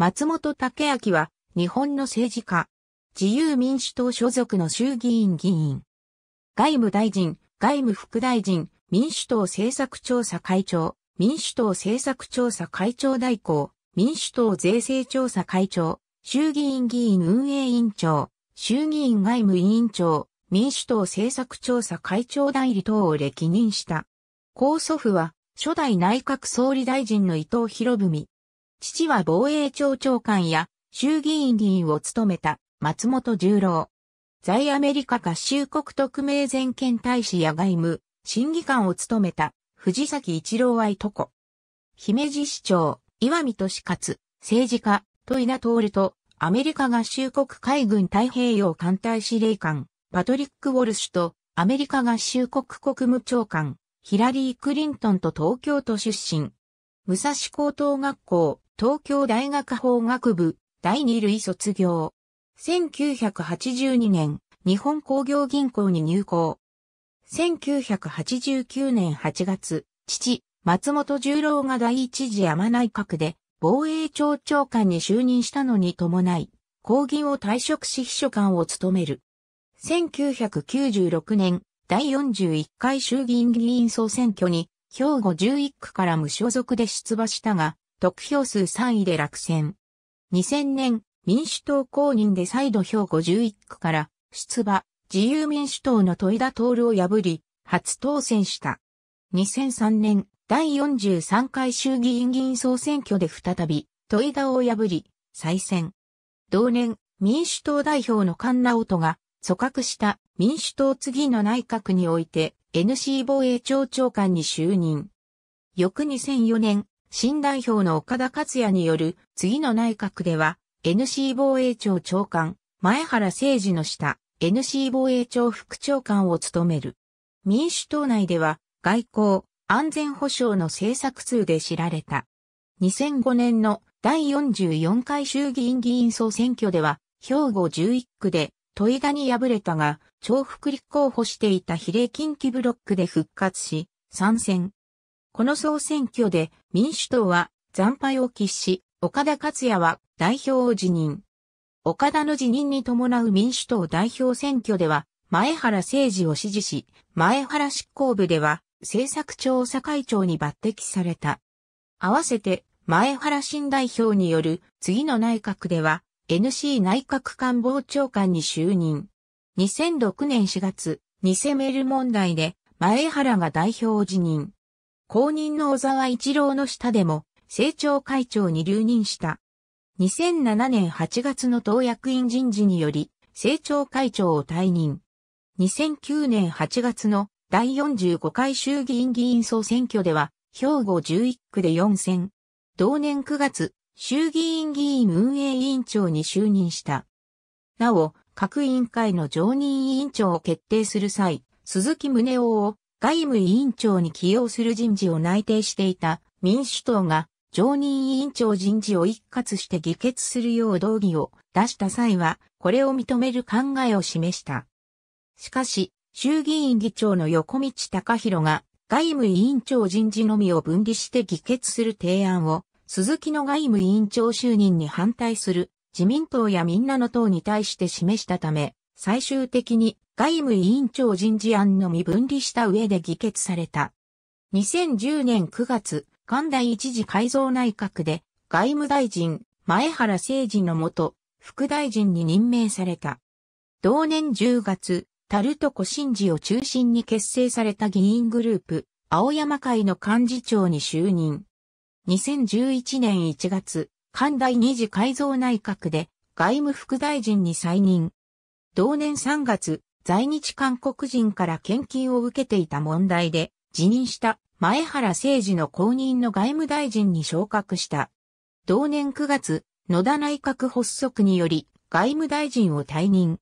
松本武明は、日本の政治家。自由民主党所属の衆議院議員。外務大臣、外務副大臣、民主党政策調査会長、民主党政策調査会長代行、民主党税制調査会長、衆議院議員運営委員長、衆議院外務委員長、民主党政策調査会長代理等を歴任した。高祖父は、初代内閣総理大臣の伊藤博文。父は防衛庁長官や衆議院議員を務めた松本十郎。在アメリカ合衆国特命全権大使や外務、審議官を務めた藤崎一郎愛とこ。姫路市長、岩見俊勝、政治家、戸稲徹と、アメリカ合衆国海軍太平洋艦隊司令官、パトリック・ウォルシュと、アメリカ合衆国国務長官、ヒラリー・クリントンと東京都出身。武蔵高等学校、東京大学法学部第二類卒業。1982年、日本工業銀行に入行。1989年8月、父、松本十郎が第一次山内閣で防衛庁長官に就任したのに伴い、公銀を退職し秘書官を務める。1996年、第41回衆議院議員総選挙に、兵庫11区から無所属で出馬したが、得票数3位で落選。2000年、民主党公認で再度票5 1区から出馬、自由民主党の戸井田徹を破り、初当選した。2003年、第43回衆議院議員総選挙で再び、戸井田を破り、再選。同年、民主党代表の菅直人が、組閣した民主党次の内閣において、NC 防衛庁長官に就任。翌2004年、新代表の岡田克也による次の内閣では NC 防衛庁長官、前原誠二の下、NC 防衛庁副長官を務める。民主党内では外交、安全保障の政策通で知られた。2005年の第44回衆議院議員総選挙では、兵庫11区で問い田に敗れたが、重複立候補していた比例近畿ブロックで復活し、参戦。この総選挙で民主党は惨敗を喫し、岡田克也は代表を辞任。岡田の辞任に伴う民主党代表選挙では、前原誠二を支持し、前原執行部では政策調査会長に抜擢された。合わせて、前原新代表による次の内閣では、NC 内閣官房長官に就任。2006年4月、偽メール問題で前原が代表を辞任。公認の小沢一郎の下でも、政調会長に留任した。2007年8月の党役員人事により、政調会長を退任。2009年8月の第45回衆議院議員総選挙では、兵庫11区で4選。同年9月、衆議院議員運営委員長に就任した。なお、各委員会の常任委員長を決定する際、鈴木宗男を外務委員長に起用する人事を内定していた民主党が常任委員長人事を一括して議決するよう動議を出した際は、これを認める考えを示した。しかし、衆議院議長の横道隆弘が外務委員長人事のみを分離して議決する提案を、鈴木の外務委員長就任に反対する自民党やみんなの党に対して示したため、最終的に外務委員長人事案のみ分離した上で議決された。2010年9月、関大一次改造内閣で外務大臣、前原誠二のもと、副大臣に任命された。同年10月、タルトコ新次を中心に結成された議員グループ、青山会の幹事長に就任。2011年1月、関大二次改造内閣で外務副大臣に再任。同年3月、在日韓国人から献金を受けていた問題で辞任した前原誠二の後任の外務大臣に昇格した。同年9月、野田内閣発足により外務大臣を退任。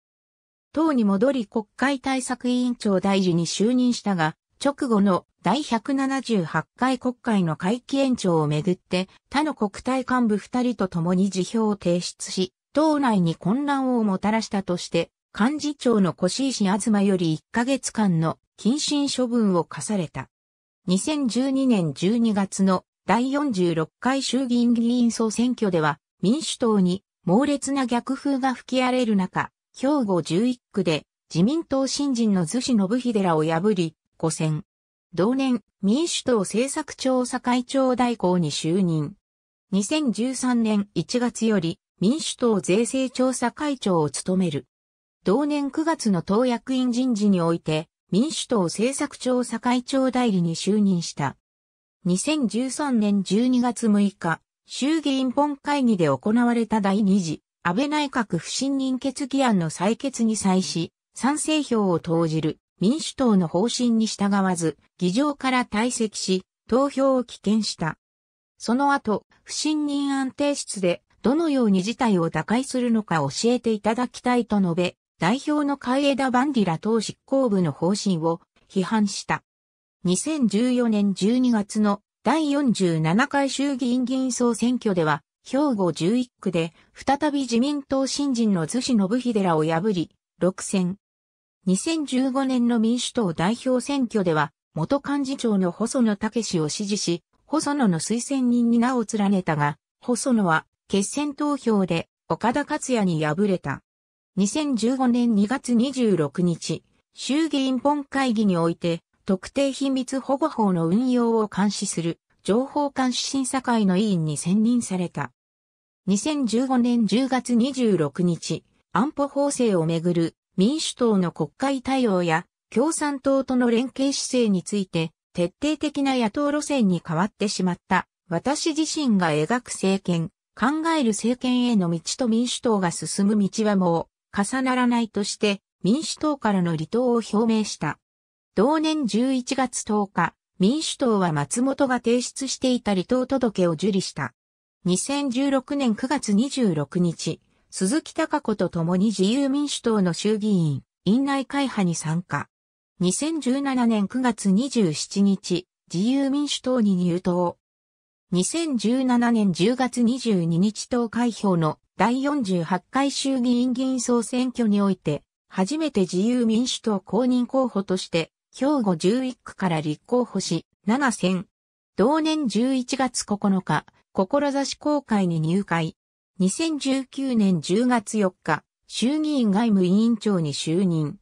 党に戻り国会対策委員長大臣に就任したが、直後の第178回国会の会期延長をめぐって他の国対幹部2人と共に辞表を提出し、党内に混乱をもたらしたとして幹事長の越石東より1ヶ月間の謹慎処分を課された。2012年12月の第46回衆議院議員総選挙では民主党に猛烈な逆風が吹き荒れる中、兵庫11区で自民党新人の逗子信秀らを破り、5選。同年、民主党政策調査会長代行に就任。2013年1月より民主党税制調査会長を務める。同年9月の党役員人事において、民主党政策調査会長代理に就任した。2013年12月6日、衆議院本会議で行われた第2次、安倍内閣不信任決議案の採決に際し、賛成票を投じる民主党の方針に従わず、議場から退席し、投票を棄権した。その後、不信任案提出で、どのように事態を打開するのか教えていただきたいと述べ、代表の海ダ・バンディラ党執行部の方針を批判した。2014年12月の第47回衆議院議員総選挙では、兵庫11区で再び自民党新人の津市信秀らを破り、6選。2015年の民主党代表選挙では、元幹事長の細野武を支持し、細野の推薦人に名を連ねたが、細野は決選投票で岡田克也に敗れた。2015年2月26日、衆議院本会議において、特定秘密保護法の運用を監視する情報監視審査会の委員に選任された。2015年10月26日、安保法制をめぐる民主党の国会対応や共産党との連携姿勢について徹底的な野党路線に変わってしまった私自身が描く政権、考える政権への道と民主党が進む道はもう重ならないとして民主党からの離党を表明した。同年11月10日、民主党は松本が提出していた離党届を受理した。2016年9月26日、鈴木隆子と共に自由民主党の衆議院、院内会派に参加。2017年9月27日、自由民主党に入党。2017年10月22日投開票の第48回衆議院議員総選挙において、初めて自由民主党公認候補として、兵庫11区から立候補し、7選。同年11月9日、志公会に入会。2019年10月4日、衆議院外務委員長に就任。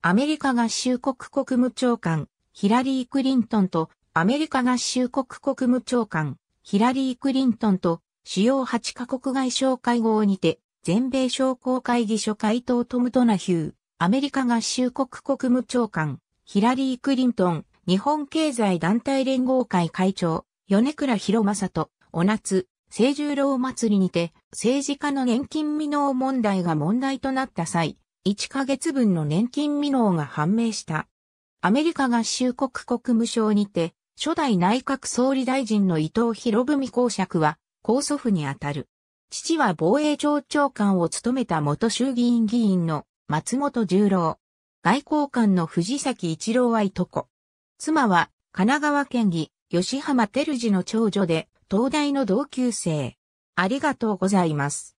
アメリカ合衆国国務長官、ヒラリー・クリントンと、アメリカ合衆国国務長官、ヒラリー・クリントンと、主要8カ国外相会合にて、全米商工会議所会頭トム・ドナヒュー、アメリカ合衆国国務長官、ヒラリー・クリントン、日本経済団体連合会会長、米倉博正と、お夏、聖十郎祭りにて、政治家の年金未納問題が問題となった際、1ヶ月分の年金未納が判明した。アメリカ合衆国国務省にて、初代内閣総理大臣の伊藤博文公爵は、高祖父にあたる。父は防衛庁長官を務めた元衆議院議員の松本十郎。外交官の藤崎一郎はいとこ。妻は神奈川県議吉浜照次の長女で東大の同級生。ありがとうございます。